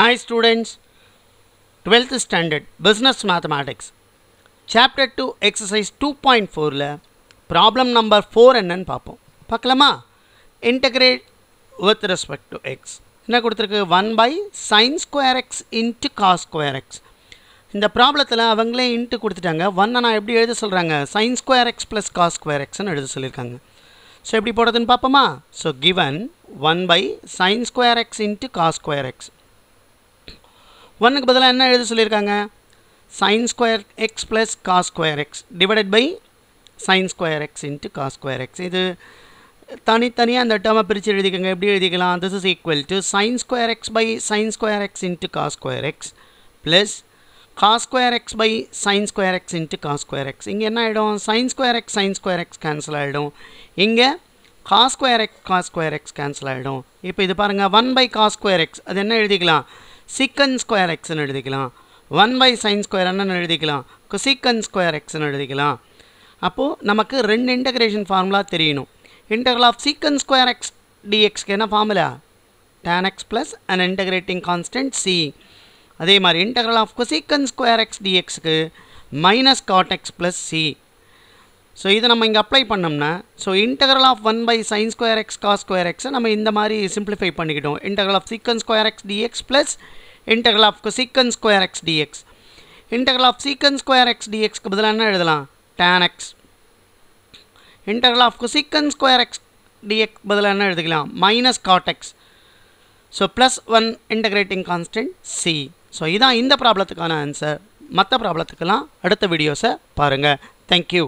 Hi students, 12th standard business mathematics chapter 2 exercise 2.4ல problem number 4 என்னன்னு பார்ப்போம் பார்க்கலாமா integrate with respect to x என்ன கொடுத்துருக்கு 1 by sin square x into cos square x இந்த ப்ராப்ளத்தில் அவங்களே இன்ட்டு கொடுத்துட்டாங்க ஒன்னை நான் எப்படி எழுத சொல்கிறாங்க sin square x plus cos square xன்னு எழுத சொல்லியிருக்காங்க ஸோ எப்படி போடுறதுன்னு பார்ப்போமா so given one by sine square x into cos square x ஒன்றுக்கு பதிலாக என்ன எழுத சொல்லியிருக்காங்க sine square x plus cos square x divided by sine square x into cos square x இது தனித்தனியாக அந்த டேர்மை பிரித்து எழுதிக்கோங்க எப்படி எழுதிக்கலாம் this is equal to sine square x by sine square x into cos square x plus cos square x by sine square x into cos square X இங்கே என்ன ஆகிடும் sine square x sine square x cancel ஆகிடும் இங்கே cos square x cos square x cancel ஆகிடும் இப்போ இது பாருங்கள் one by cos square x அது என்ன எழுதிக்கலாம் சிக்கன் ஸ்கொயர் எக்ஸ்னு எழுதிக்கலாம் ஒன் பை சைன் ஸ்கொயர் என்னன்னு எழுதிக்கலாம் சிக்கன் ஸ்கொயர் எக்ஸ்னு எழுதிக்கலாம் அப்போது நமக்கு ரெண்டு இன்டகிரேஷன் ஃபார்முலா தெரியணும் integral of secant square x டிஎக்ஸ்க்கு என்ன formula tan x plus and integrating constant C அதே மாதிரி integral of cosecant square x டிஎக்ஸ்க்கு minus cot x plus C so இதை நம்ம இங்கே அப்ளை பண்ணோம்னா so integral of one by sine square x cos square எக்ஸை நம்ம இந்த மாதிரி சிம்பிளிஃபை பண்ணிக்கிட்டோம் integral of secant square x dx plus integral of secant square x dx integral of secant square x டிஎக்ஸ்க்கு பதிலாக என்ன எழுதலாம் tan x integral of secant square x dx பதிலாக என்ன எழுதிக்கலாம் minus cot x so plus one integrating constant C so இதான் இந்த ப்ராப்ளத்துக்கான answer மற்ற ப்ராப்ளத்துக்கெல்லாம் அடுத்த வீடியோஸை பாருங்கள் தேங்க்யூ